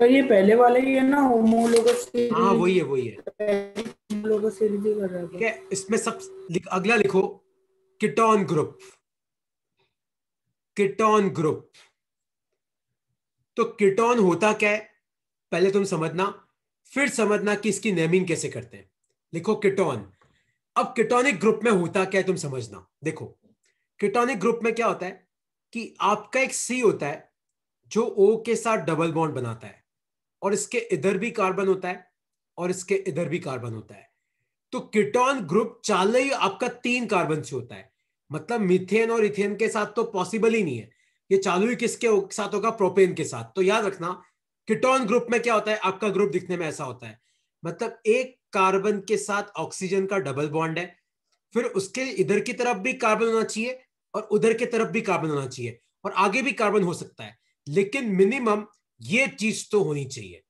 तो ये पहले वाले ही है ना होमोलोगस हाँ वही है वही है ठीक है इसमें सब लिख, अगला लिखो किटोन ग्रुप किटोन ग्रुप तो किटोन होता क्या है पहले तुम समझना फिर समझना कि इसकी नेमिंग कैसे करते हैं लिखो किटोन अब किटोनिक ग्रुप में होता क्या है तुम समझना देखो किटोनिक ग्रुप में क्या होता है कि आपका एक सी होता है जो ओ के साथ डबल बॉन्ड बनाता है और इसके इधर भी कार्बन होता है और इसके इधर भी कार्बन होता है तो किटोन ग्रुप चाल ही आपका तीन कार्बन से होता है मतलब मिथेन और इथेन के साथ तो पॉसिबल ही नहीं है ये चालू ही किसके साथ होगा प्रोपेन के साथ तो याद रखना किटॉन ग्रुप में क्या होता है आपका ग्रुप दिखने में ऐसा होता है मतलब एक कार्बन के साथ ऑक्सीजन का डबल बॉन्ड है फिर उसके इधर की तरफ भी कार्बन होना चाहिए और उधर की तरफ भी कार्बन होना चाहिए और आगे भी कार्बन हो सकता है लेकिन मिनिमम ये चीज तो होनी चाहिए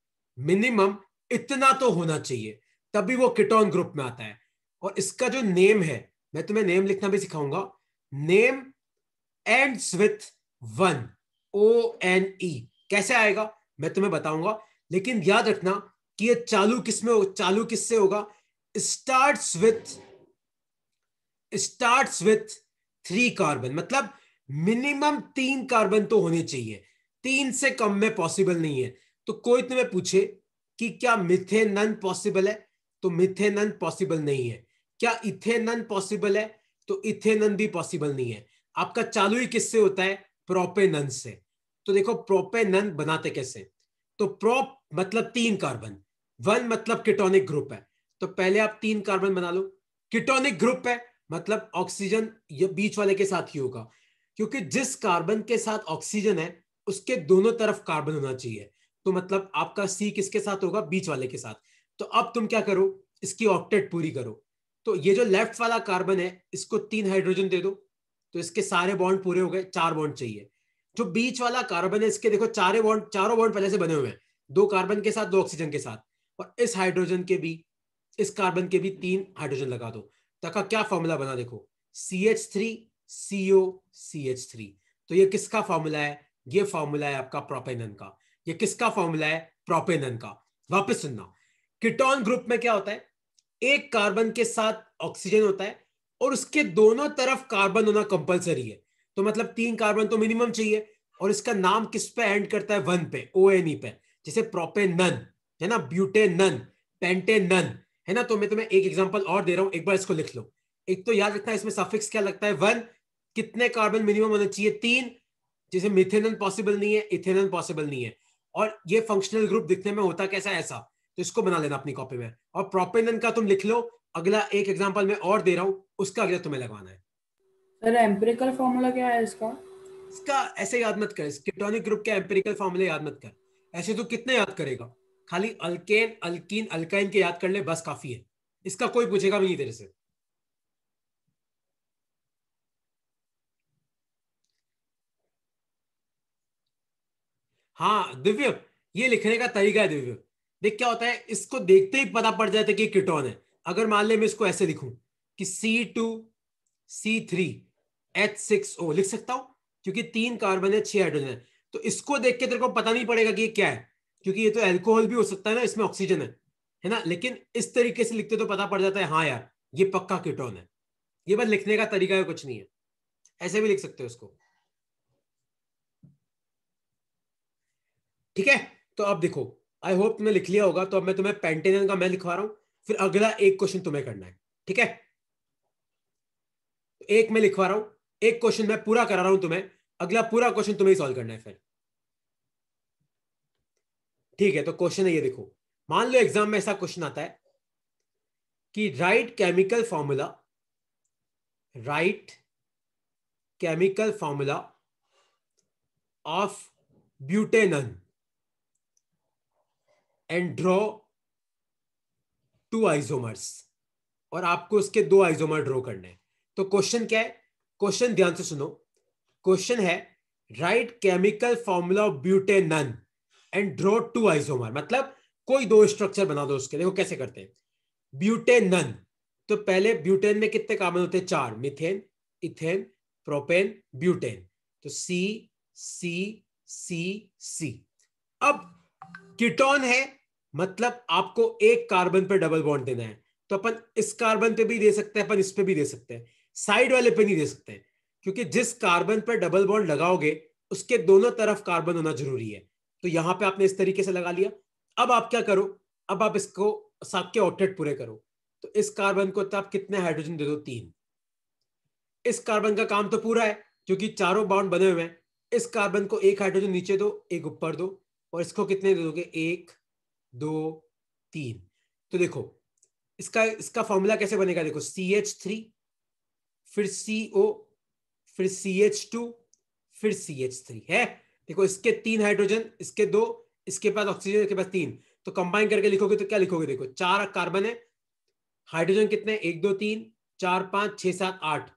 मिनिमम इतना तो होना चाहिए तभी वो किटोन ग्रुप में आता है और इसका जो नेम है मैं तुम्हें नेम लिखना भी सिखाऊंगा name ends with one O N E कैसे आएगा मैं तुम्हें बताऊंगा लेकिन याद रखना कि ये चालू किस में हो, चालू किससे होगा starts with starts with three carbon मतलब मिनिमम तीन कार्बन तो होने चाहिए तीन से कम में पॉसिबल नहीं है तो कोई तुम्हें पूछे कि क्या नन पॉसिबल है तो मिथे नन पॉसिबल नहीं है क्या इथे नन पॉसिबल है तो नन भी पॉसिबल नहीं है आपका चालू ही किससे होता है नन से तो देखो नन बनाते कैसे तो प्रोप मतलब तीन कार्बन वन मतलब किटोनिक ग्रुप है तो पहले आप तीन कार्बन बना लो किटोनिक ग्रुप है मतलब ऑक्सीजन बीच वाले के साथ ही होगा क्योंकि जिस कार्बन के साथ ऑक्सीजन है उसके दोनों तरफ कार्बन होना चाहिए तो मतलब आपका सी किसके साथ होगा बीच वाले के साथ तो अब तुम क्या करो इसकी ऑक्टेट पूरी करो तो ये जो लेफ्ट वाला कार्बन है इसको तीन हाइड्रोजन दे दो तो इसके सारे बॉन्ड पूरे हो गए चार बॉन्ड चाहिए जो बीच वाला कार्बन है इसके देखो चारे बॉन्ड चारों बॉन्ड पहले से बने हुए हैं दो कार्बन के साथ दो ऑक्सीजन के साथ और इस हाइड्रोजन के भी इस कार्बन के भी तीन हाइड्रोजन लगा दो तका तो क्या फॉर्मूला बना देखो C H three C O C H three तो ये किसका फॉर्मूला है ये फॉर्मूला है आपका प्रोपेनन का ये किसका फॉर्मूला है प्रोपेनन का वापस सुनना किटॉन ग्रुप में क्या होता है एक कार्बन के साथ ऑक्सीजन होता है और उसके दोनों तरफ कार्बन होना कंपलसरी है तो मतलब तीन कार्बन तो मिनिमम चाहिए और इसका नाम किस पे एंड करता है वन पे ओ एन ई पे जैसे प्रोपेनन है ना ब्यूटेनन पेंटेनन है ना तो मैं तुम्हें एक एग्जांपल और दे रहा हूं एक बार इसको लिख लो एक तो याद रखना इसमें सफिक्स क्या लगता है वन कितने कार्बन मिनिमम होना चाहिए तीन जैसे मिथेनन पॉसिबल नहीं है इथेनल पॉसिबल नहीं है और ये फंक्शनल ग्रुप दिखने में होता कैसा ऐसा तो इसको बना लेना अपनी कॉपी में और प्रोपेनन का तुम लिख लो अगला एक एग्जाम्पल मैं और दे रहा हूँ उसका अगला तुम्हें लगवाना है सर एम्पिरिकल फॉर्मूला क्या है इसका इसका ऐसे याद मत कर स्केटोनिक ग्रुप के एम्पिरिकल फॉर्मूला याद मत कर ऐसे तो कितने याद करेगा खाली अल्केन अल्किन अल्काइन के याद कर ले बस काफी है इसका कोई पूछेगा भी नहीं तेरे से हाँ दिव्य ये लिखने का तरीका है दिव्य देख क्या होता है इसको देखते ही पता पड़ जाता है कि किटोन है अगर मान ले मैं इसको ऐसे लिखूं कि C two C three H six O लिख सकता हूं क्योंकि तीन कार्बन है छह हाइड्रोजन है तो इसको देख के तेरे को पता नहीं पड़ेगा कि ये क्या है क्योंकि ये तो एल्कोहल भी हो सकता है ना इसमें ऑक्सीजन है है ना लेकिन इस तरीके से लिखते तो पता पड़ जाता है हाँ यार ये पक्का किटोन है ये बस लिखने का तरीका है कुछ नहीं है ऐसे भी लिख सकते हो इसको ठीक है तो अब देखो आई होप तुमने लिख लिया होगा तो अब मैं तुम्हें पेंटेनियन का मैं लिखवा रहा हूं फिर अगला एक क्वेश्चन तुम्हें करना है ठीक है तो एक मैं लिखवा रहा हूं एक क्वेश्चन मैं पूरा करा रहा हूं तुम्हें अगला पूरा क्वेश्चन तुम्हें सॉल्व करना है फिर ठीक है तो क्वेश्चन है ये देखो मान लो एग्जाम में ऐसा क्वेश्चन आता है कि write chemical formula write chemical formula of butanone and draw two isomers और आपको उसके दो आइसोमर ड्रॉ करने हैं तो क्वेश्चन क्या है क्वेश्चन ध्यान से सुनो क्वेश्चन है write chemical formula of none and draw two isomer मतलब कोई दो स्ट्रक्चर बना दो उसके देखो कैसे करते हैं नन तो पहले ब्यूटेन में कितने कार्बन होते हैं चार मिथेन इथेन प्रोपेन ब्यूटेन तो सी सी सी सी अब कीटोन है मतलब आपको एक कार्बन पर डबल बॉन्ड देना है तो अपन इस कार्बन पे भी दे सकते हैं अपन इस पे भी दे सकते हैं साइड वाले पे नहीं दे सकते हैं क्योंकि जिस कार्बन पर डबल बॉन्ड लगाओगे उसके दोनों तरफ कार्बन होना जरूरी है तो यहां पे आपने इस तरीके से लगा लिया अब आप क्या करो अब आप इसको सात के ऑक्टेट पूरे करो तो इस कार्बन को तो आप कितने हाइड्रोजन दे दो तीन इस कार्बन का काम तो पूरा है क्योंकि चारों बाउंड बने हुए हैं इस कार्बन को एक हाइड्रोजन नीचे दो एक ऊपर दो और इसको कितने दे दोगे एक दो तीन तो देखो इसका इसका फॉर्मूला कैसे बनेगा देखो सी एच थ्री फिर सी ओ फिर सी एच टू फिर सी एच थ्री है देखो इसके तीन हाइड्रोजन इसके दो इसके पास ऑक्सीजन इसके पास तीन तो कंबाइन करके लिखोगे तो क्या लिखोगे देखो चार कार्बन है हाइड्रोजन कितने एक दो तीन चार पांच छह सात आठ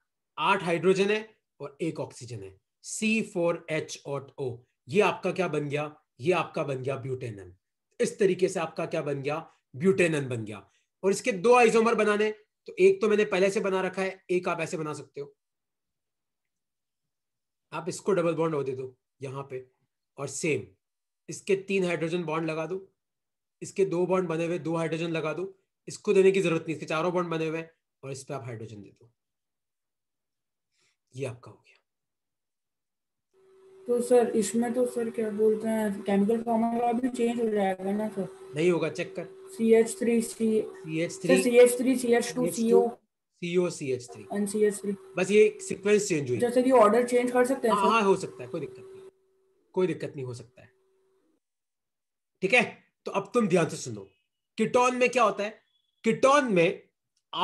आठ हाइड्रोजन है और एक ऑक्सीजन है C four H eight O ये आपका क्या बन गया ये आपका बन गया ब्यूटेनम इस तरीके से आपका क्या बन गया ब्यूटेनन बन गया और इसके दो आइसोमर बनाने तो एक तो मैंने पहले से बना रखा है एक आप ऐसे बना सकते हो आप इसको डबल बॉन्ड हो दे दो यहां पे और सेम इसके तीन हाइड्रोजन बॉन्ड लगा दो इसके दो बॉन्ड बने हुए दो हाइड्रोजन लगा दो इसको देने की जरूरत नहीं इसके चारों बॉन्ड बने हुए और इस पर आप हाइड्रोजन दे दो ये आपका हो गया तो सर इसमें तो सर क्या बोलते हैं केमिकल फॉर्मूला भी चेंज हो जाएगा ना सर नहीं होगा चेक कर C H three C CO H three C H three C H two CO C H three and three बस ये सीक्वेंस चेंज हुई जैसे कि ऑर्डर चेंज कर सकते हैं हाँ, हाँ हो सकता है कोई दिक्कत नहीं कोई दिक्कत नहीं हो सकता है ठीक है तो अब तुम ध्यान से सुनो कीटोन में क्या होता है किटोन में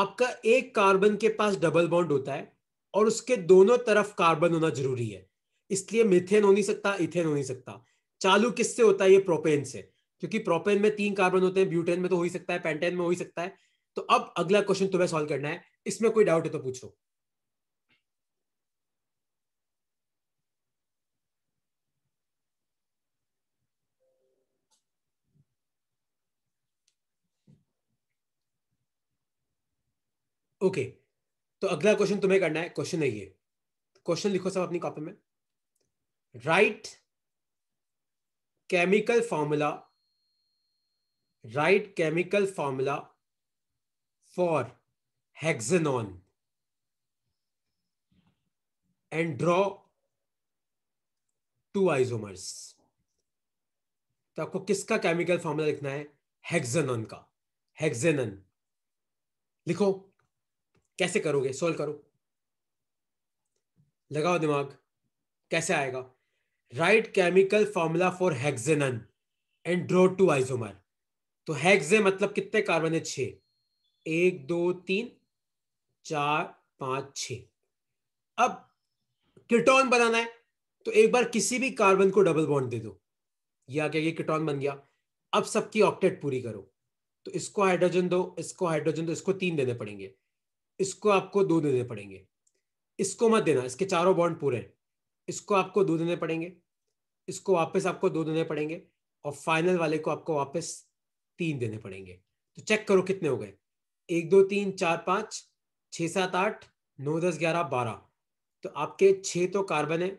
आपका एक कार्बन के पास डबल बॉन्ड होता है और उसके दोनों तरफ कार्बन होना जरूरी है इसलिए मिथेन हो नहीं सकता इथेन हो नहीं सकता चालू किससे होता है ये प्रोपेन से क्योंकि प्रोपेन में तीन कार्बन होते हैं ब्यूटेन में तो हो ही सकता है पेंटेन में हो ही सकता है तो अब अगला क्वेश्चन तुम्हें सॉल्व करना है इसमें कोई डाउट है तो पूछो ओके okay. तो अगला क्वेश्चन तुम्हें करना है क्वेश्चन है ये क्वेश्चन लिखो सब अपनी कॉपी में write chemical formula write chemical formula for hexanone and draw two isomers तो आपको किसका केमिकल फॉर्मूला लिखना है हेक्सेनॉन का हेक्सेनन लिखो कैसे करोगे सॉल्व करो लगाओ दिमाग कैसे आएगा write chemical formula for hexanone and draw two isomer तो हेक्से मतलब कितने कार्बन है छ एक दो तीन चार पांच छ अब किटोन बनाना है तो एक बार किसी भी कार्बन को डबल बॉन्ड दे दो या क्या ये किटोन बन गया अब सबकी ऑक्टेट पूरी करो तो इसको हाइड्रोजन दो इसको हाइड्रोजन दो इसको तीन देने पड़ेंगे इसको आपको दो देने पड़ेंगे इसको मत देना इसके चारों बॉन्ड पूरे हैं इसको आपको दो देने पड़ेंगे इसको वापस आपको दो देने पड़ेंगे और फाइनल वाले को आपको वापस तीन देने पड़ेंगे तो चेक करो कितने हो गए एक दो तीन चार पांच छ सात आठ नौ दस ग्यारह बारह तो आपके छह तो कार्बन है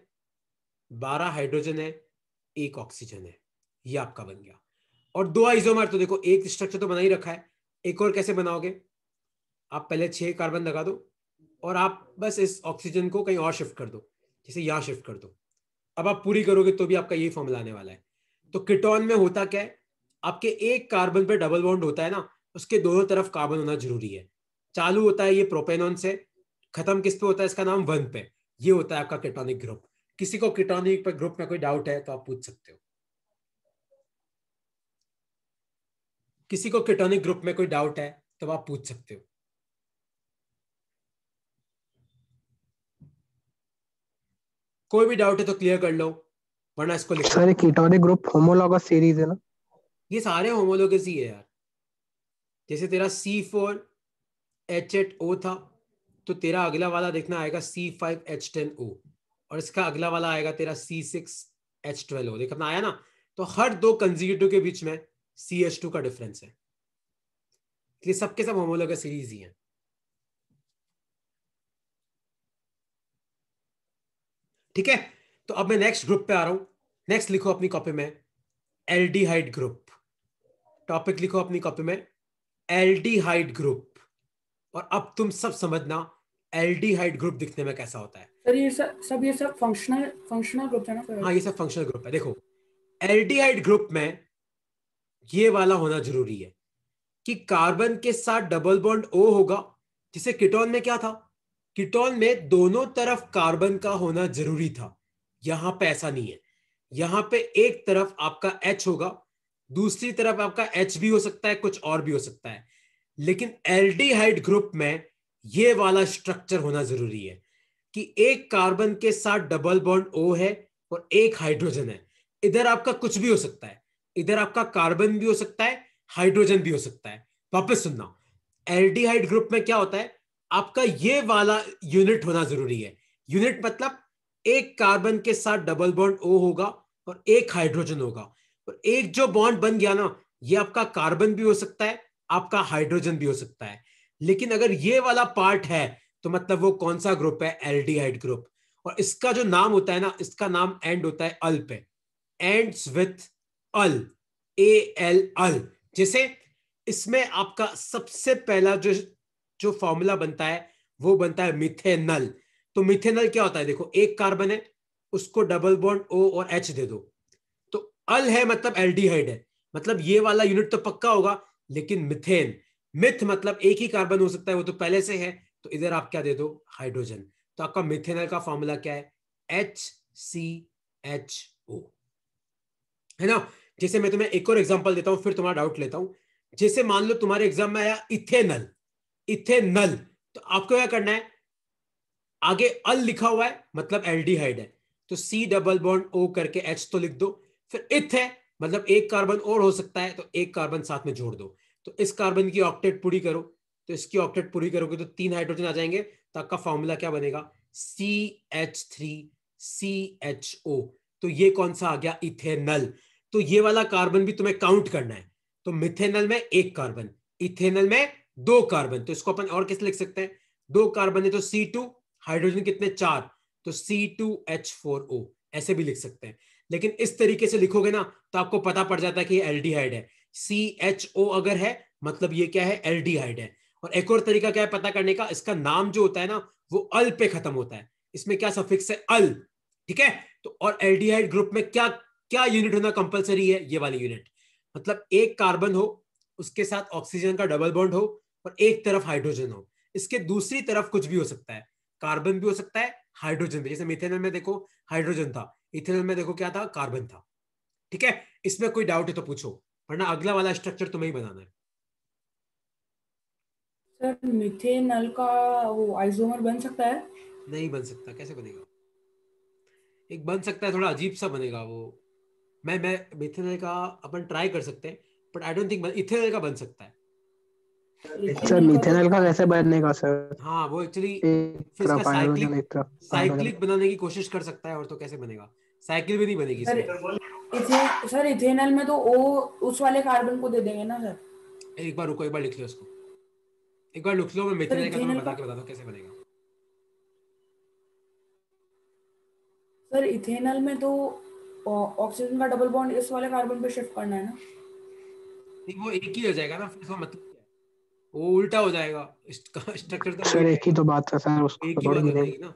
बारह हाइड्रोजन है एक ऑक्सीजन है ये आपका बन गया और दो आइजोमर तो देखो एक स्ट्रक्चर तो बना ही रखा है एक और कैसे बनाओगे आप पहले छह कार्बन लगा दो और आप बस इस ऑक्सीजन को कहीं और शिफ्ट कर दो जैसे यहाँ शिफ्ट कर दो अब आप पूरी करोगे तो भी आपका यही फॉर्मूला आने वाला है तो किटोन में होता क्या है आपके एक कार्बन पे डबल बॉन्ड होता है ना उसके दोनों तरफ कार्बन होना जरूरी है चालू होता है ये प्रोपेनॉन से खत्म किस पे होता है इसका नाम वन पे ये होता है आपका किटोनिक ग्रुप किसी को किटोनिक ग्रुप में कोई डाउट है तो आप पूछ सकते हो किसी को किटोनिक ग्रुप में कोई डाउट है तो आप पूछ सकते हो कोई भी डाउट है तो क्लियर कर लो वरना इसको लिख सारे कीटोनिक ग्रुप होमोलोगस सीरीज है ना ये सारे होमोलोगस ही है यार जैसे तेरा C four H eight O था तो तेरा अगला वाला देखना आएगा C five H ten O और इसका अगला वाला आएगा तेरा C six H twelve O देख अपना आया ना तो हर दो कंजिक्यूटिव के बीच में सी एच टू का डिफरेंस है ये सबके सब होमोलोगस सीरीज ही है ठीक है तो अब मैं नेक्स्ट ग्रुप पे आ रहा हूं नेक्स्ट लिखो अपनी कॉपी में एल्डिहाइड ग्रुप टॉपिक लिखो अपनी कॉपी में एल्डिहाइड ग्रुप और अब तुम सब समझना एल्डिहाइड ग्रुप दिखने में कैसा होता है सर ये सब सब ये सब फंक्शनल फंक्शनल ग्रुप है ना हाँ ये सब फंक्शनल ग्रुप है देखो एल्डिहाइड ग्रुप में ये वाला होना जरूरी है कि कार्बन के साथ डबल बॉन्ड ओ होगा जिसे किटोन में क्या था किटोन में दोनों तरफ कार्बन का होना जरूरी था यहां पे ऐसा नहीं है यहां पे एक तरफ आपका एच होगा दूसरी तरफ आपका एच भी हो सकता है कुछ और भी हो सकता है लेकिन एल्डिहाइड ग्रुप में ये वाला स्ट्रक्चर होना जरूरी है कि एक कार्बन के साथ डबल बॉन्ड ओ है और एक हाइड्रोजन है इधर आपका कुछ भी हो सकता है इधर आपका कार्बन भी हो सकता है हाइड्रोजन भी हो सकता है वापस सुनना एल्डिहाइड ग्रुप में क्या होता है आपका ये वाला यूनिट होना जरूरी है यूनिट मतलब एक कार्बन के साथ डबल बॉन्ड ओ होगा और एक हाइड्रोजन होगा और एक जो बॉन्ड बन गया ना ये आपका कार्बन भी हो सकता है आपका हाइड्रोजन भी हो सकता है लेकिन अगर ये वाला पार्ट है तो मतलब वो कौन सा ग्रुप है एल्डिहाइड ग्रुप और इसका जो नाम होता है ना इसका नाम एंड होता है अल पे end with al A L al जैसे इसमें आपका सबसे पहला जो जो फॉर्मूला बनता है वो बनता है मिथेनल तो मिथेनल क्या होता है देखो एक कार्बन है उसको डबल बॉन्ड ओ और एच दे दो तो अल है मतलब एल्डिहाइड है मतलब ये वाला यूनिट तो पक्का होगा लेकिन मिथेन मिथ मतलब एक ही कार्बन हो सकता है वो तो पहले से है तो इधर आप क्या दे दो हाइड्रोजन तो आपका मिथेनल का फॉर्मूला क्या है एच सी एच ओ है ना जैसे मैं तुम्हें एक और एग्जांपल देता हूं फिर तुम्हारा डाउट लेता हूं जैसे मान लो तुम्हारे एग्जाम में आया इथेनल इथेनल तो आपको क्या करना है आगे अल लिखा हुआ है मतलब एल्डिहाइड है तो सी डबल बॉन्ड ओ करके एच तो लिख दो फिर इथ है मतलब एक कार्बन और हो सकता है तो एक कार्बन साथ में जोड़ दो तो इस कार्बन की ऑक्टेट पूरी करो तो इसकी ऑक्टेट पूरी करोगे तो तीन हाइड्रोजन आ जाएंगे तो आपका फॉर्मूला क्या बनेगा C H three C H O तो ये कौन सा आ गया इथेनल तो ये वाला कार्बन भी तुम्हें काउंट करना है तो मिथेनल में एक कार्बन इथेनल में दो कार्बन तो इसको अपन और कैसे लिख सकते हैं दो कार्बन है तो सी टू हाइड्रोजन कितने चार तो C two H four O ऐसे भी लिख सकते हैं लेकिन इस तरीके से लिखोगे ना तो आपको पता पड़ जाता है कि एल्डिहाइड है सी एच ओ अगर है मतलब ये क्या है एल्डिहाइड है और एक और तरीका क्या है पता करने का इसका नाम जो होता है ना वो अल पे खत्म होता है इसमें क्या सफिक्स है अल ठीक है तो और एल्डिहाइड ग्रुप में क्या क्या यूनिट होना कंपलसरी है ये वाली यूनिट मतलब एक कार्बन हो उसके साथ ऑक्सीजन का डबल बॉन्ड हो और एक तरफ हाइड्रोजन हो इसके दूसरी तरफ कुछ भी हो सकता है कार्बन भी हो सकता है हाइड्रोजन भी जैसे मिथेनल में देखो हाइड्रोजन था इथेनल में देखो क्या था कार्बन था ठीक है इसमें कोई डाउट है तो पूछो वरना अगला वाला स्ट्रक्चर तुम्हें ही बनाना है सर मिथेनल का वो आइसोमर बन सकता है नहीं बन सकता कैसे बनेगा एक बन सकता है थोड़ा अजीब सा बनेगा वो मैं मैं मिथेनल का अपन ट्राई कर सकते हैं but I don't think ethanal का बन सकता है सर मिथेनॉल का कैसे बनने का सर हाँ वो एक्चुअली साइक्लिक बनाने की कोशिश कर सकता है और तो कैसे बनेगा साइकिल भी नहीं बनेगी सर सर इथेनॉल में तो ओ उस वाले कार्बन को दे देंगे ना सर एक बार रुको एक बार लिख लो उसको एक बार लिख लो मैं मिथेनॉल का तुम्हें तो बता के बता हूँ कैसे बनेगा सर इथेनॉल में तो ऑक्सीजन का डबल बॉन्ड इस वाले कार्बन पे शिफ्ट करना है ना नहीं वो एक ही हो जाएगा ना फिर मतलब वो उल्टा हो जाएगा स्ट्रक्चर तो सर एक ही तो बात है सर उसको एक थोड़ी तो मिलेगी ना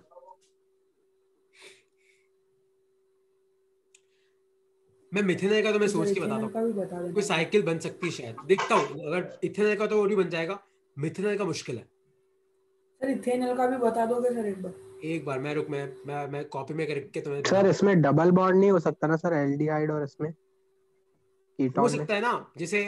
मैं मिथेनल का तो मैं सोच के बताता हूँ कोई साइकिल बन सकती है शायद देखता हूँ अगर इथेनल का तो और भी बन जाएगा मिथेनल का मुश्किल है सर इथेनल का भी बता दोगे सर एक बार एक बार मैं रुक मैं मैं मैं कॉपी में करके तुम्हें तो सर इसमें डबल बॉन्ड नहीं हो सकता ना सर एल्डिहाइड और इसमें हो सकता है ना जैसे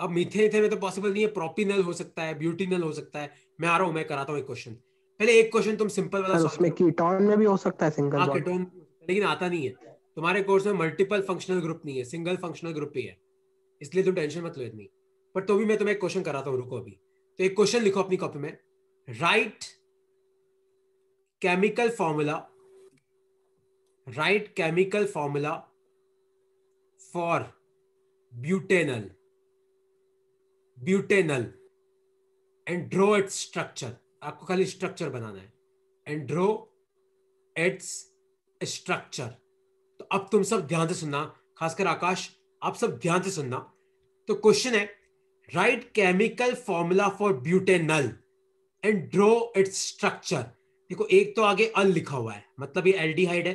अब मिथेन में तो पॉसिबल नहीं है प्रोपिनल हो सकता है ब्यूटिनल हो सकता है मैं आ रहा हूँ मैं कराता हूँ एक क्वेश्चन पहले एक क्वेश्चन तुम सिंपल वाला उसमें कीटोन में भी हो सकता है सिंगल हाँ, कीटोन लेकिन आता नहीं है तुम्हारे कोर्स में मल्टीपल फंक्शनल ग्रुप नहीं है सिंगल फंक्शनल ग्रुप ही है इसलिए तुम टेंशन मत लो इतनी पर तो भी मैं तुम्हें एक क्वेश्चन कराता हूँ रुको अभी तो एक क्वेश्चन लिखो अपनी कॉपी में write chemical formula write chemical formula for butanal butanal and draw its structure आपको खाली स्ट्रक्चर बनाना है एंड ड्रो इट्स स्ट्रक्चर तो अब तुम सब ध्यान से सुनना खासकर आकाश आप सब ध्यान से सुनना तो क्वेश्चन है write chemical formula for butanal and draw its structure देखो एक तो आगे अल लिखा हुआ है मतलब ये एल्डिहाइड है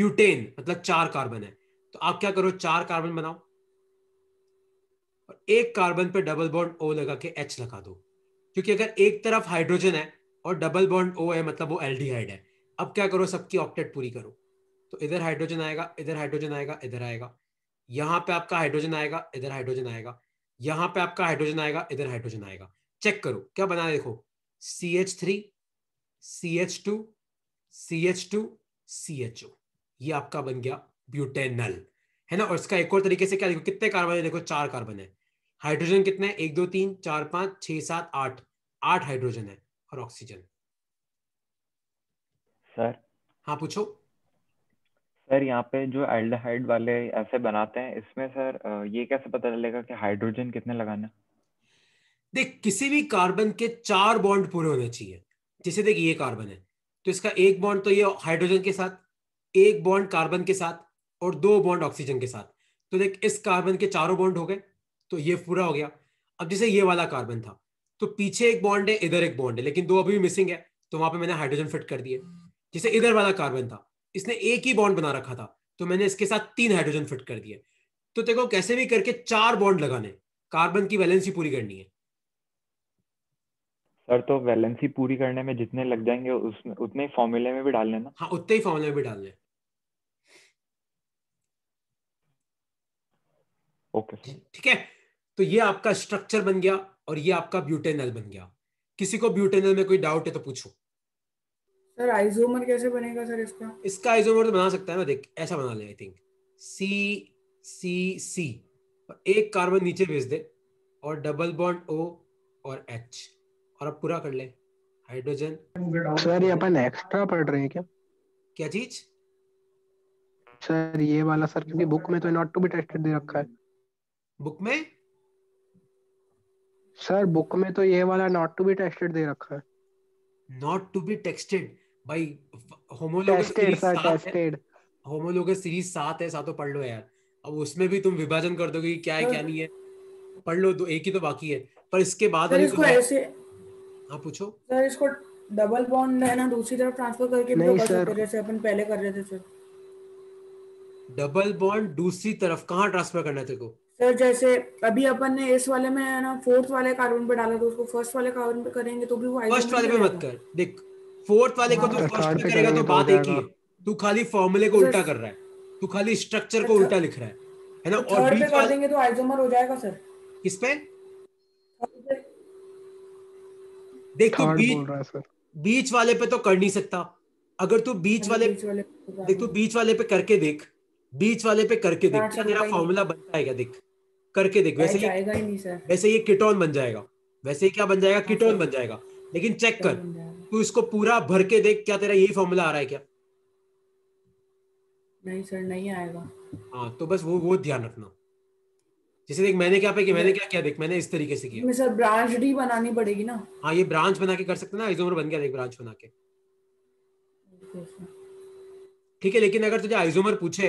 ब्यूटेन मतलब चार कार्बन है तो आप क्या करो चार कार्बन बनाओ और एक कार्बन पे डबल बॉन्ड ओ लगा के एच लगा दो क्योंकि अगर एक तरफ हाइड्रोजन है और डबल बॉन्ड ओ है मतलब वो एल्डिहाइड है अब क्या करो सबकी ऑप्टेट पूरी करो तो इधर हाइड्रोजन आएगा इधर हाइड्रोजन आएगा इधर आएगा यहां पे आपका हाइड्रोजन आएगा इधर हाइड्रोजन आएगा यहां पे आपका हाइड्रोजन आएगा इधर हाइड्रोजन आएगा चेक करो क्या बना देखो C H three C H two C H two C H O ये आपका बन गया ब्यूटेनल है ना और इसका एक और तरीके से क्या देखो कितने कार्बन है देखो चार कार्बन है हाइड्रोजन कितने एक दो तीन चार पांच छह सात आठ आठ हाइड्रोजन है और ऑक्सीजन सर हाँ पूछो सर यहाँ पे जो एल्डिहाइड वाले ऐसे बनाते हैं इसमें सर ये कैसे पता चलेगा कि हाइड्रोजन कितने लगाना देख किसी भी कार्बन के चार बॉन्ड पूरे होने चाहिए जैसे देख ये कार्बन है तो इसका एक बॉन्ड तो ये हाइड्रोजन के साथ एक बॉन्ड कार्बन के साथ और दो बॉन्ड ऑक्सीजन के साथ तो देख इस कार्बन के चारों बॉन्ड हो गए तो ये पूरा हो गया अब जैसे ये वाला कार्बन था तो पीछे एक बॉन्ड है इधर एक बॉन्ड है लेकिन दो अभी भी मिसिंग है तो वहां पे मैंने हाइड्रोजन फिट कर दिए जैसे इधर वाला कार्बन था इसने एक ही बॉन्ड बना रखा था तो मैंने इसके साथ तीन हाइड्रोजन फिट कर दिए तो देखो कैसे भी करके चार बॉन्ड लगाने कार्बन की वैलेंसी पूरी करनी है सर तो वैलेंसी पूरी करने में जितने लग जाएंगे उसमें उतने ही फॉर्मूले में भी डाल लेना हाँ उतने ही फॉर्मूले में भी डाल लें ओके ठीक है तो ये आपका स्ट्रक्चर बन गया और ये आपका ब्यूटेनल बन गया किसी को ब्यूटेनल में कोई डाउट है तो पूछो सर आइसोमर कैसे बनेगा सर इसका इसका आइसोमर तो बना सकता है ना देख ऐसा बना ले आई थिंक सी सी सी और एक कार्बन नीचे भेज दे और डबल बॉन्ड ओ और एच और अब पूरा कर ले हाइड्रोजन सर ये अपन एक्स्ट्रा पढ़ रहे हैं क्या क्या चीज सर ये वाला सर क्योंकि बुक में तो नॉट टू बी टेस्टेड दे रखा है बुक में सर बुक में तो ये वाला नॉट टू बी टेस्टेड दे रखा है नॉट टू बी टेक्सटेड भाई होमोलोगस टेस्टेड होमोलोगस सीरीज सात है सातों पढ़ लो यार अब उसमें भी तुम विभाजन कर दोगे क्या है हाँ। क्या नहीं है पढ़ लो दो एक ही तो बाकी है पर इसके बाद सर इसको ऐसे हाँ पूछो सर इसको डबल बॉन्ड है ना दूसरी तरफ ट्रांसफर करके भी तो कर सकते जैसे अपन पहले कर रहे थे सर डबल बॉन्ड दूसरी तरफ कहाँ ट्रांसफर करना है तेरे को सर जैसे अभी अपन ने इस वाले में है ना फोर्थ वाले कार्बन पे डाला तो उसको फर्स्ट वाले कार्बन पे करेंगे तो भी वो फर्स्ट वाले पे मत कर देख फोर्थ वाले को तू हाँ, फर्स्ट पे करेगा तो, तो बात एक ही है तू खाली फॉर्मूले को उल्टा कर रहा है तू खाली स्ट्रक्चर को उल्टा लिख रहा है है ना तो और बीच वाले देंगे तो आइसोमर हो जाएगा सर किस पे देख तू बीच बीच वाले पे तो कर नहीं सकता अगर तू बीच हाँ, वाले देख तू बीच वाले पे करके देख बीच वाले पे करके देख हाँ, तेरा फॉर्मूला बनता है क्या देख करके देख वैसे ये वैसे ये किटोन बन जाएगा वैसे ही क्या बन जाएगा हाँ, किटोन बन जाएगा लेकिन चेक कर तू इसको पूरा भर के देख क्या तेरा यही फॉर्मूला आ रहा है क्या नहीं सर नहीं आएगा हाँ तो बस वो वो ध्यान रखना जैसे देख मैंने क्या पे कि मैंने क्या किया देख मैंने इस तरीके से किया सर ब्रांच डी बनानी पड़ेगी ना हाँ ये ब्रांच बना के कर सकते ना आइसोमर बन गया देख ब्रांच बना के ठीक है लेकिन अगर तुझे आइसोमर पूछे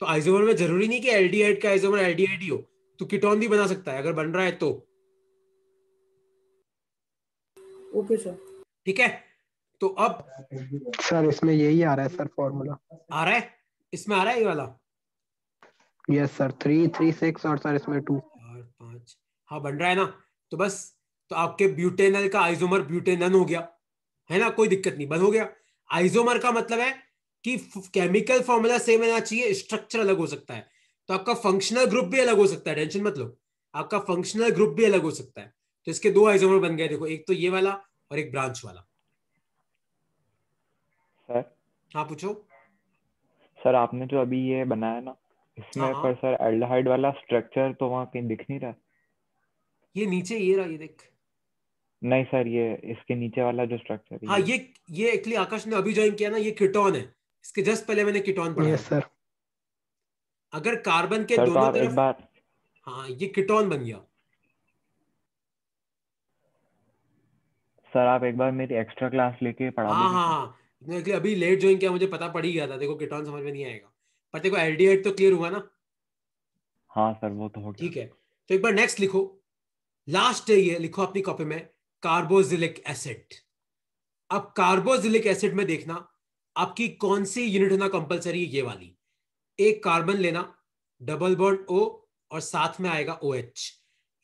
तो आइसोमर में जरूरी नहीं कि एल्डिहाइड का आइसोमर एल्डिहाइड ही हो तो कीटोन भी बना सकता है अगर बन रहा है तो ओके सर ठीक है तो अब सर इसमें यही आ रहा है सर फॉर्मूला आ रहा है इसमें आ रहा है ये वाला yes sir three three six और सर इसमें टू चार पांच हाँ बन रहा है ना तो बस तो आपके ब्यूटेनल का आइसोमर ब्यूटेनन हो गया है ना कोई दिक्कत नहीं बन हो गया आइसोमर का मतलब है कि केमिकल फॉर्मूला सेम रहना चाहिए स्ट्रक्चर अलग हो सकता है तो आपका फंक्शनल ग्रुप भी अलग हो सकता है टेंशन मत लो आपका फंक्शनल ग्रुप भी अलग हो सकता है तो इसके दो आइजोमर बन गए देखो एक तो ये वाला और एक ब्रांच वाला सर हाँ पूछो सर आपने जो अभी ये बनाया ना इसमें हाँ, हाँ। पर सर एल्डिहाइड वाला स्ट्रक्चर तो वहां कहीं दिख नहीं रहा ये नीचे ये रहा ये देख नहीं सर ये इसके नीचे वाला जो स्ट्रक्चर हाँ ये ये एक्चुअली आकाश ने अभी ज्वाइन किया ना ये किटोन है इसके जस्ट पहले मैंने किटोन पढ़ा yes, सर अगर कार्बन के दोनों तरफ बार... हाँ ये किटोन बन गया सर आप एक बार मेरी एक्स्ट्रा क्लास लेके पढ़ा हाँ हाँ, हाँ। अभी लेट ज्वाइन किया मुझे पता पड़ ही गया था देखो किटॉन समझ में नहीं आएगा पर देखो एल्डिहाइड तो क्लियर हुआ ना हाँ सर वो तो ठीक है तो एक बार नेक्स्ट लिखो लास्ट है ये लिखो अपनी कॉपी में कार्बोजिलिक एसिड अब कार्बोजिलिक एसिड में देखना आपकी कौन सी यूनिट होना कंपलसरी है ये वाली एक कार्बन लेना डबल बॉन्ड ओ और साथ में आएगा ओ OH.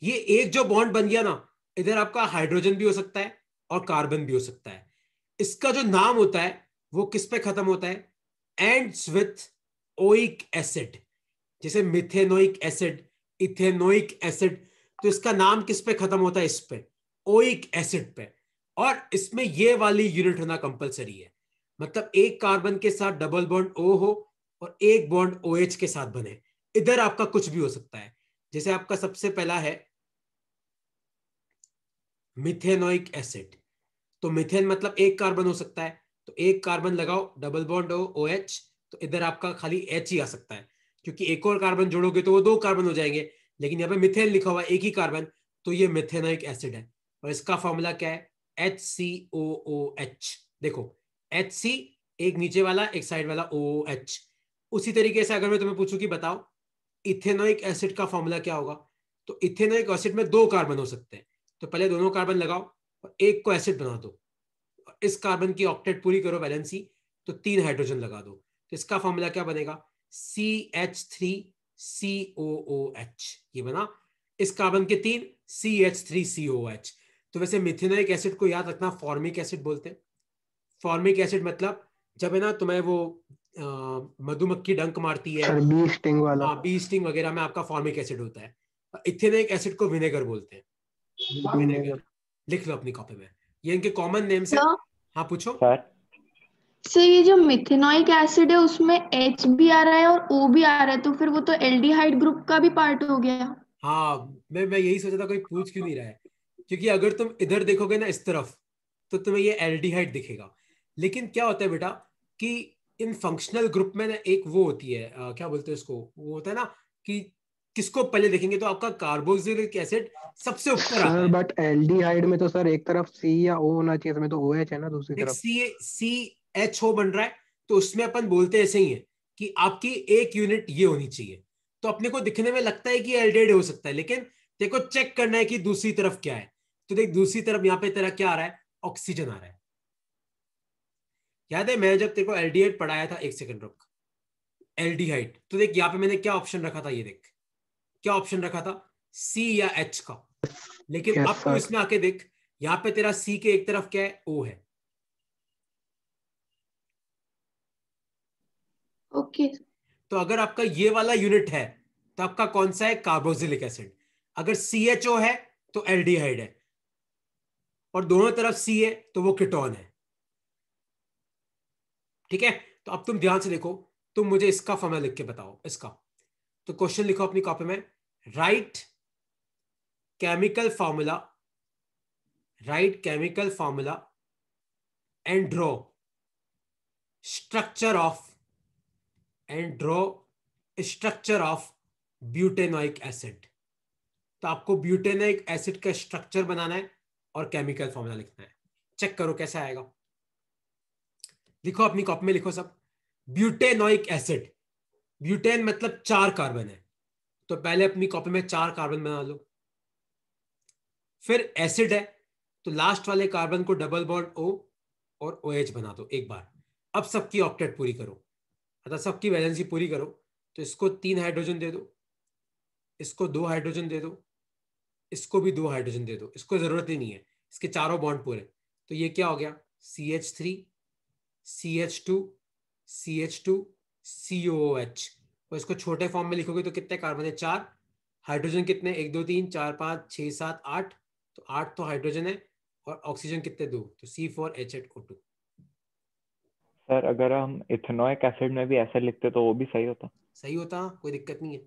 ये एक जो बॉन्ड बन गया ना इधर आपका हाइड्रोजन भी हो सकता है और कार्बन भी हो सकता है इसका जो नाम होता है वो किस पे खत्म होता है एंड्स विथ ओइक एसिड जैसे मिथेनोइक एसिड इथेनोइक एसिड तो इसका नाम किस पे खत्म होता है इस पे ओइक एसिड पे और इसमें ये वाली यूनिट होना कंपलसरी है मतलब एक कार्बन के साथ डबल बॉन्ड ओ हो और एक बॉन्ड ओ OH के साथ बने इधर आपका कुछ भी हो सकता है जैसे आपका सबसे पहला है मिथेनोइक एसिड तो मिथेन मतलब एक कार्बन हो सकता है तो एक कार्बन लगाओ डबल बॉन्ड हो ओ एच तो इधर आपका खाली एच ही आ सकता है क्योंकि एक और कार्बन जोड़ोगे तो वो दो कार्बन हो जाएंगे लेकिन यहाँ पे मिथेन लिखा हुआ एक ही कार्बन तो ये मिथेनोइक एसिड है और इसका फॉर्मूला क्या है H C O O H देखो एच सी एक नीचे वाला एक साइड वाला ओ एच उसी तरीके से अगर मैं तुम्हें पूछूं कि बताओ इथेनोइक एसिड का फॉर्मूला क्या होगा तो इथेनोइक एसिड में दो कार्बन हो सकते हैं तो पहले दोनों कार्बन लगाओ और एक को एसिड बना दो इस कार्बन की ऑक्टेट पूरी करो वैलेंसी तो तीन हाइड्रोजन लगा दो तो इसका फॉर्मूला क्या बनेगा C H three C O O H ये बना इस कार्बन के तीन C H three C O H तो वैसे मिथेनोइक एसिड को याद रखना फॉर्मिक एसिड बोलते हैं फॉर्मिक एसिड मतलब जब है ना तुम्हें वो मधुमक्खी डंक मारती है बीस्टिंग वाला हाँ बी वगैरह में आपका फॉर्मिक एसिड होता है इथेनिक एसिड को विनेगर बोलते हैं विनेगर लिख लो अपनी कॉपी में ये इनके कॉमन नेम्स हैं हाँ पूछो सर सर ये जो मिथेनोइक एसिड है उसमें एच भी आ रहा है और ओ भी आ रहा है तो फिर वो तो एल्डिहाइड ग्रुप का भी पार्ट हो गया हाँ मैं मैं यही सोचा था कोई पूछ क्यों नहीं रहा है क्योंकि अगर तुम इधर देखोगे ना इस तरफ तो तुम्हें ये एल्डिहाइड दिखेगा लेकिन क्या होता है बेटा कि इन फंक्शनल ग्रुप में ना एक वो होती है आ, क्या बोलते हैं इसको वो होता है ना कि किसको पहले देखेंगे तो आपका कार्बोक्सिलिक एसिड सबसे ऊपर आता है बट एल्डिहाइड में तो सर एक तरफ सी या ओ होना चाहिए इसमें तो एच है ना दूसरी तरफ सी सी एच ओ बन रहा है तो उसमें अपन बोलते ऐसे ही है कि आपकी एक यूनिट ये होनी चाहिए तो अपने को दिखने में लगता है कि एल्डिहाइड हो सकता है लेकिन देखो चेक करना है कि दूसरी तरफ क्या है तो देख दूसरी तरफ यहाँ पे तेरा क्या आ रहा है ऑक्सीजन आ रहा है याद है मैं जब तेरे को एल्डिहाइड पढ़ाया था एक सेकंड रुक एल्डिहाइड तो देख यहाँ पे मैंने क्या ऑप्शन रखा था ये देख क्या ऑप्शन रखा था सी या एच का लेकिन अब तू इसमें आके देख यहाँ पे तेरा सी के एक तरफ क्या है ओ है ओके तो अगर आपका ये वाला यूनिट है तो आपका कौन सा है कार्बोजिलिक एसिड अगर सी एच ओ है तो एल्डिहाइड है और दोनों तरफ सी है तो वो किटोन है ठीक है तो अब तुम ध्यान से देखो तुम मुझे इसका फॉर्मूला लिख के बताओ इसका तो क्वेश्चन लिखो अपनी कॉपी में write chemical formula write chemical formula and draw structure of and draw structure of butanoic acid तो आपको ब्यूटेनोइक एसिड का स्ट्रक्चर बनाना है और केमिकल फॉर्मूला लिखना है चेक करो कैसा आएगा लिखो अपनी कॉपी में लिखो सब ब्यूटेनोइक एसिड ब्यूटेन मतलब चार कार्बन है तो पहले अपनी कॉपी में चार कार्बन बना लो फिर एसिड है तो लास्ट वाले कार्बन को डबल बॉन्ड ओ और ओ OH बना दो एक बार अब सबकी ऑक्टेट पूरी करो अर्थात सबकी वैलेंसी पूरी करो तो इसको तीन हाइड्रोजन दे दो इसको दो हाइड्रोजन दे दो इसको भी दो हाइड्रोजन दे दो इसको जरूरत ही नहीं है इसके चारों बॉन्ड पूरे तो ये क्या हो गया सी H three CH2 CH2 H और इसको छोटे फॉर्म में लिखोगे तो कितने कार्बन है चार हाइड्रोजन कितने एक दो तीन चार पाँच छह सात आठ तो आठ तो हाइड्रोजन है और ऑक्सीजन कितने दो तो C four H eight O two sir अगर हम इथेनोइक एसिड में भी ऐसे लिखते तो वो भी सही होता सही होता कोई दिक्कत नहीं है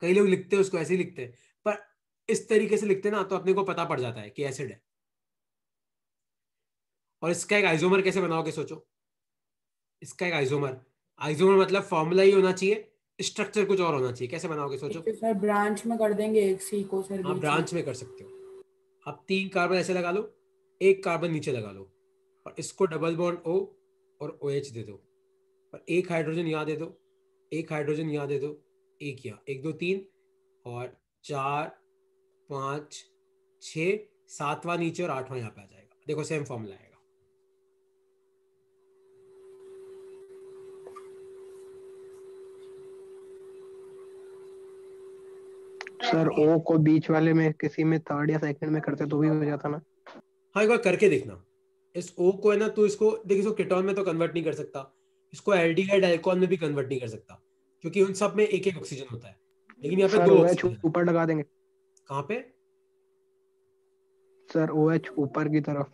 कई लोग लिखते हैं उसको ऐसे ही लिखते हैं पर इस तरीके से लिखते हैं ना तो अपने को पता पड़ जाता है कि एसिड है और इसका एक आइसोमर कैसे बनाओगे सोचो इसका एक आइसोमर आइसोमर मतलब फॉर्मूला ही होना चाहिए स्ट्रक्चर कुछ और होना चाहिए कैसे बनाओगे सोचो सर ब्रांच तो में कर देंगे एक सी को सर हाँ ब्रांच में कर सकते हो आप तीन कार्बन ऐसे लगा लो एक कार्बन नीचे लगा लो और इसको डबल बॉन्ड ओ और ओ एच दे दो और एक हाइड्रोजन यहाँ दे दो एक हाइड्रोजन यहाँ दे दो एक यहाँ एक दो तीन और चार पाँच छ सातवां नीचे और आठवां यहाँ पे आ जाएगा देखो सेम फॉर्मूला आएगा सर ओ को बीच वाले में किसी में थर्ड या सेकंड में करते तो भी हो जाता ना हाँ एक बार करके देखना इस ओ को है ना तो इसको देखिए इसको केटॉन में तो कन्वर्ट नहीं कर सकता इसको एल्डिहाइड एल्कोहल में भी कन्वर्ट नहीं कर सकता क्योंकि उन सब में एक एक ऑक्सीजन होता है लेकिन यहाँ पे दो ऊपर लगा देंगे कहाँ पे सर ओ एच ऊपर की तरफ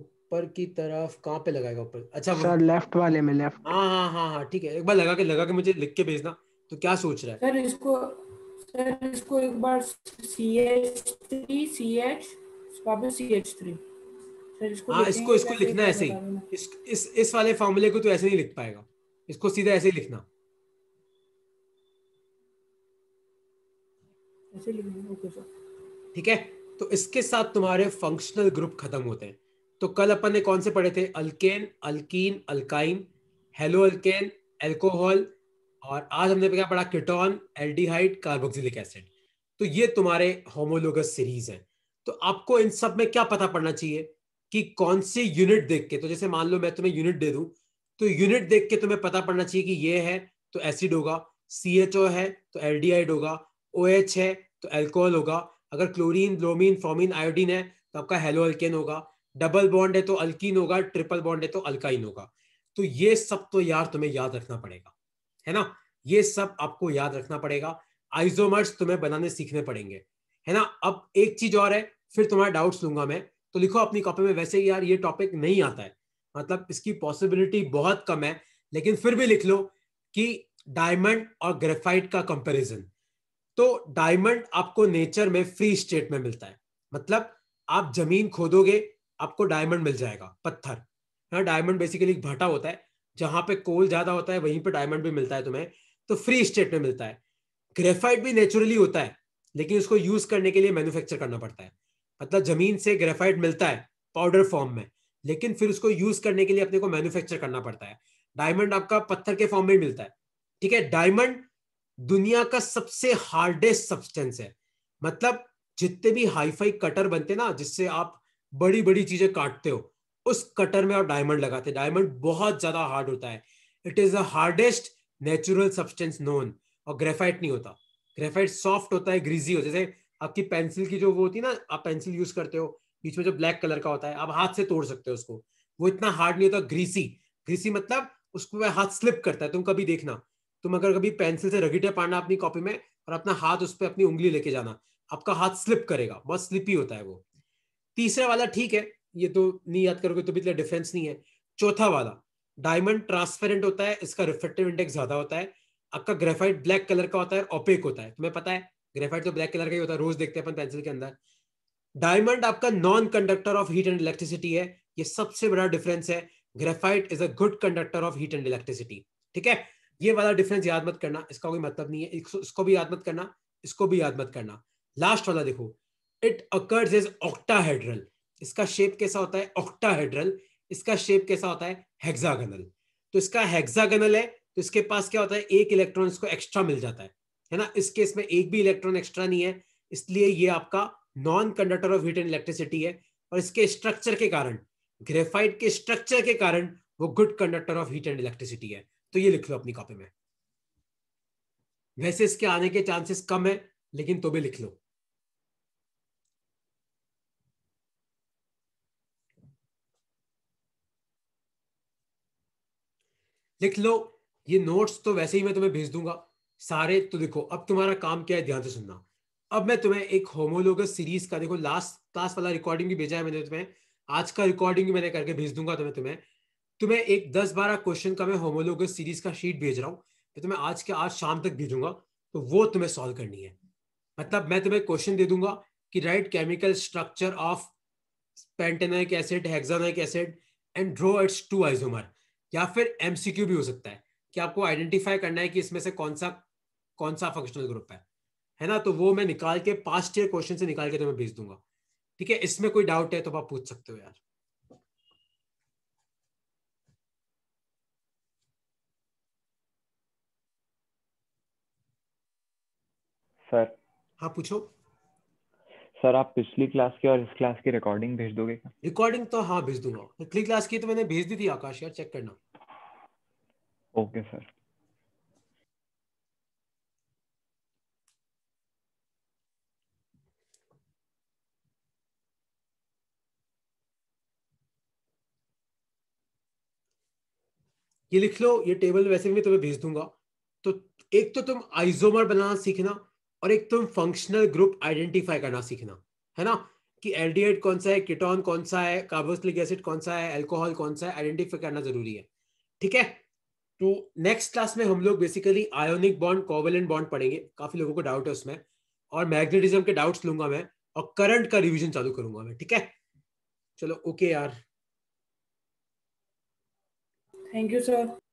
ऊपर की तरफ कहाँ पे लगाएगा ऊपर अच्छा सर लेफ्ट वाले में लेफ्ट हाँ हाँ हाँ हाँ ठीक है एक बार लगा के लगा के मुझे लिख के भेजना तो क्या सोच रहा है सर इसको सर इसको एक बार C H three C H वापस सी एच थ्री इसको हाँ इसको इसको लिखना ऐसे ही इस इस इस वाले फॉर्मूले को तो ऐसे नहीं लिख पाएगा इसको सीधा ऐसे ही लिखना ऐसे लिखना ठीक है तो इसके साथ तुम्हारे फंक्शनल ग्रुप खत्म होते हैं तो कल अपन ने कौन से पढ़े थे alkane alkene alkyne halo alkane alcohol और आज हमने क्या पढ़ा किटॉन एल्डिहाइड कार्बोक्सिलिक एसिड तो ये तुम्हारे होमोलोगस सीरीज है तो आपको इन सब में क्या पता पड़ना चाहिए कि कौन सी यूनिट देख के तो जैसे मान लो मैं तुम्हें यूनिट दे दूं तो यूनिट देख के तुम्हें पता पड़ना चाहिए कि ये है तो एसिड होगा सी एच ओ है तो आइड होगा ओ एच है तो एल्कोहल होगा अगर क्लोरीन ब्रोमीन फॉर्मिन आयोडीन है तो आपका हेलो अल्केन होगा डबल बॉन्ड है तो अल्कीन होगा ट्रिपल बॉन्ड है तो अल्काइन होगा तो ये सब तो यार तुम्हें याद रखना पड़ेगा है ना ये सब आपको याद रखना पड़ेगा आइजोमर्स तुम्हें बनाने सीखने पड़ेंगे है ना अब एक चीज और है फिर तुम्हारे डाउट्स लूंगा मैं तो लिखो अपनी कॉपी में वैसे यार ये टॉपिक नहीं आता है मतलब इसकी पॉसिबिलिटी बहुत कम है लेकिन फिर भी लिख लो कि डायमंड और ग्रेफाइट का कंपैरिजन तो डायमंड आपको नेचर में फ्री स्टेट में मिलता है मतलब आप जमीन खोदोगे आपको डायमंड मिल जाएगा पत्थर है डायमंड बेसिकली भाटा होता है जहां पे कोल ज्यादा होता है वहीं पे डायमंड भी मिलता है तुम्हें तो फ्री स्टेट में मिलता है ग्रेफाइट भी नेचुरली होता है लेकिन उसको यूज करने के लिए मैन्युफैक्चर करना पड़ता है मतलब जमीन से ग्रेफाइट मिलता है पाउडर फॉर्म में लेकिन फिर उसको यूज करने के लिए अपने को मैन्युफैक्चर करना पड़ता है डायमंड आपका पत्थर के फॉर्म में मिलता है ठीक है डायमंड दुनिया का सबसे हार्डेस्ट सब्सटेंस है मतलब जितने भी हाईफाई कटर बनते ना जिससे आप बड़ी बड़ी चीजें काटते हो उस कटर में आप डायमंड लगाते डायमंड बहुत ज्यादा हार्ड होता है it is the hardest natural substance known और ग्रेफाइट नहीं होता ग्रेफाइट सॉफ्ट होता है ग्रीजी हो जैसे आपकी पेंसिल की जो वो होती है ना आप पेंसिल यूज करते हो बीच में जो ब्लैक कलर का होता है आप हाथ से तोड़ सकते हो उसको वो इतना हार्ड नहीं होता ग्रीसी ग्रीसी मतलब उसको वह हाथ स्लिप करता है तुम कभी देखना तुम अगर कभी पेंसिल से रगीटे पाड़ना अपनी कॉपी में और अपना हाथ उस पर अपनी उंगली लेके जाना आपका हाथ स्लिप करेगा बहुत स्लिपी होता है वो तीसरा वाला ठीक है ये तो नहीं याद करोगे तो भी इतना डिफरेंस नहीं है चौथा वाला डायमंड ट्रांसपेरेंट होता है इसका रिफ्लेक्टिव इंडेक्स ज्यादा होता है आपका ग्रेफाइट ब्लैक कलर का होता है ओपेक होता है तुम्हें पता है ग्रेफाइट तो ब्लैक कलर का ही होता है रोज देखते हैं अपन पेंसिल के अंदर डायमंड आपका non conductor of heat and electricity है ये सबसे बड़ा डिफरेंस है graphite is a good conductor of heat and electricity ठीक है ये वाला डिफरेंस याद मत करना इसका कोई मतलब नहीं है इसको भी याद मत करना इसको भी याद मत करना लास्ट वाला देखो इट अकर्स इज ऑक्टाहेड्रल इसका शेप कैसा होता है ऑक्टाहेड्रल इसका शेप कैसा होता है हेक्सागनल तो इसका हेक्सागनल है तो इसके पास क्या होता है एक इलेक्ट्रॉन इसको एक्स्ट्रा मिल जाता है है ना इस केस में एक भी इलेक्ट्रॉन एक्स्ट्रा नहीं है इसलिए ये आपका non conductor of heat and electricity है और इसके स्ट्रक्चर के कारण ग्रेफाइट के स्ट्रक्चर के कारण वो good conductor of heat and electricity है तो ये लिख लो अपनी कॉपी में वैसे इसके आने के चांसेस कम है लेकिन तो भी लिख लो लिख लो ये नोट्स तो वैसे ही मैं तुम्हें भेज दूंगा सारे तो देखो अब तुम्हारा काम क्या है ध्यान से सुनना अब मैं तुम्हें एक होमोलोगस सीरीज का देखो लास्ट क्लास वाला रिकॉर्डिंग भी भेजा है मैंने तुम्हें आज का रिकॉर्डिंग मैंने करके भेज दूंगा तुम्हें तुम्हें तुम्हें एक दस बारह क्वेश्चन का मैं होमोलोगस सीरीज का शीट भेज रहा हूँ मैं तुम्हें आज के आज शाम तक भेजूंगा तो वो तुम्हें सॉल्व करनी है मतलब मैं तुम्हें क्वेश्चन दे दूंगा कि write chemical structure of pentanoic acid hexanoic acid and draw its two isomer या फिर एमसीक्यू भी हो सकता है कि आपको आइडेंटिफाई करना है कि इसमें से कौन सा कौन सा फंक्शनल ग्रुप है है ना तो वो मैं निकाल के पास्ट ईयर क्वेश्चन से निकाल के तुम्हें तो भेज दूंगा ठीक है इसमें कोई डाउट है तो आप पूछ सकते हो यार सर हाँ पूछो सर आप पिछली क्लास की और इस क्लास की रिकॉर्डिंग भेज दोगे क्या रिकॉर्डिंग तो हाँ भेज दूंगा पिछली क्लास की तो मैंने भेज दी थी आकाश यार चेक करना ओके सर ये लिख लो ये टेबल वैसे भी तुम्हें भेज दूंगा तो एक तो तुम आइसोमर बनाना सीखना और एक तुम फंक्शनल ग्रुप आइडेंटिफाई करना सीखना है ना कि एल कौन सा है किटोन कौन सा है कार्बोसलिक एसिड कौन सा है एल्कोहल कौन सा है आइडेंटिफाई करना जरूरी है ठीक है तो नेक्स्ट क्लास में हम लोग basically ionic bond covalent bond पढ़ेंगे काफी लोगों को डाउट है उसमें और मैग्नेटिज्म के डाउट्स लूंगा मैं और करंट का रिविजन चालू करूंगा मैं ठीक है चलो ओके यार थैंक यू सर